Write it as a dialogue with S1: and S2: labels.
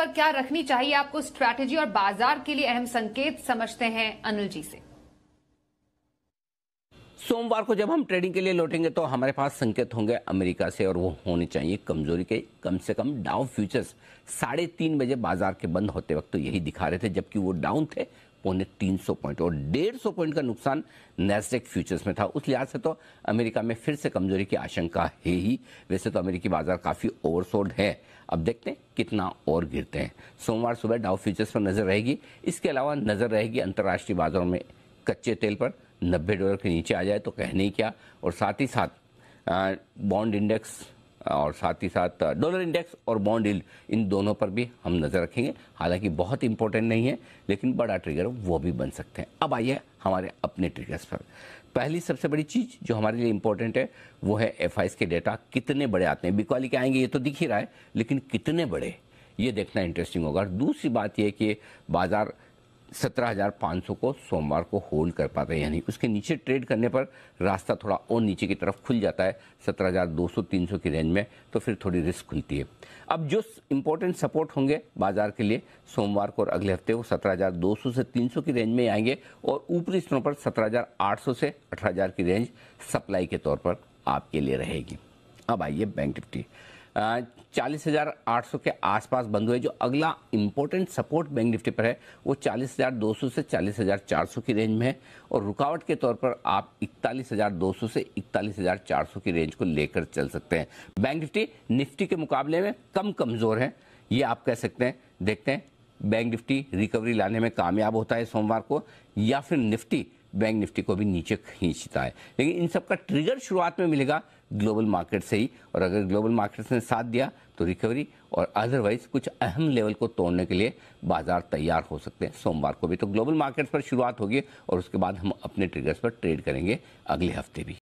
S1: पर क्या रखनी चाहिए आपको स्ट्रैटेजी और बाजार के लिए अहम संकेत समझते हैं अनिल जी से सोमवार को जब हम ट्रेडिंग के लिए लौटेंगे तो हमारे पास संकेत होंगे अमेरिका से और वो होने चाहिए कमजोरी के कम से कम डाउन फ्यूचर्स साढ़े तीन बजे बाजार के बंद होते वक्त तो यही दिखा रहे थे जबकि वो डाउन थे पौने तीन सौ पॉइंट और डेढ़ सौ पॉइंट का नुकसान नेस्टेक फ्यूचर्स में था उस लिहाज से तो अमेरिका में फिर से कमजोरी की आशंका है ही वैसे तो अमेरिकी बाजार काफ़ी ओवरसोल्ड है अब देखते हैं कितना और गिरते हैं सोमवार सुबह डाउ फ्यूचर्स पर नज़र रहेगी इसके अलावा नज़र रहेगी अंतर्राष्ट्रीय बाजारों में कच्चे तेल पर नब्बे डॉलर के नीचे आ जाए तो कहने ही क्या और साथ ही साथ बॉन्ड इंडेक्स और साथ ही साथ डॉलर इंडेक्स और बॉन्ड इल इन दोनों पर भी हम नज़र रखेंगे हालांकि बहुत इंपॉर्टेंट नहीं है लेकिन बड़ा ट्रिगर वो भी बन सकते हैं अब आइए हमारे अपने ट्रिगर्स पर पहली सबसे बड़ी चीज़ जो हमारे लिए इंपॉर्टेंट है वो है एफ के डेटा कितने बड़े आते हैं बिकवाली के आएंगे ये तो दिख ही रहा है लेकिन कितने बड़े ये देखना इंटरेस्टिंग होगा और दूसरी बात यह कि बाज़ार 17,500 को सोमवार को होल्ड कर पाते हैं यानी उसके नीचे ट्रेड करने पर रास्ता थोड़ा और नीचे की तरफ खुल जाता है 17,200-300 की रेंज में तो फिर थोड़ी रिस्क खुलती है अब जो इम्पोर्टेंट सपोर्ट होंगे बाजार के लिए सोमवार को और अगले हफ्ते वो 17,200 से 300 की रेंज में आएंगे और ऊपरी स्तरों पर सत्रह से अठारह की रेंज सप्लाई के तौर पर आपके लिए रहेगी अब आइए बैंक निफ्टी चालीस हज़ार आठ सौ के आसपास बंद हुए जो अगला इम्पोर्टेंट सपोर्ट बैंक निफ्टी पर है वो चालीस हज़ार दो सौ से चालीस हज़ार चार सौ की रेंज में है और रुकावट के तौर पर आप इकतालीस हज़ार दो सौ से इकतालीस हज़ार चार सौ की रेंज को लेकर चल सकते हैं बैंक निफ्टी निफ्टी के मुकाबले में कम कमज़ोर है ये आप कह सकते हैं देखते हैं बैंक निफ्टी रिकवरी लाने में कामयाब होता है सोमवार को या फिर निफ्टी बैंक निफ्टी को भी नीचे खींचता है लेकिन इन सब का ट्रिगर शुरुआत में मिलेगा ग्लोबल मार्केट से ही और अगर ग्लोबल मार्केट्स ने साथ दिया तो रिकवरी और अदरवाइज कुछ अहम लेवल को तोड़ने के लिए बाजार तैयार हो सकते हैं सोमवार को भी तो ग्लोबल मार्केट्स पर शुरुआत होगी और उसके बाद हम अपने ट्रिगर्स पर ट्रेड करेंगे अगले हफ्ते भी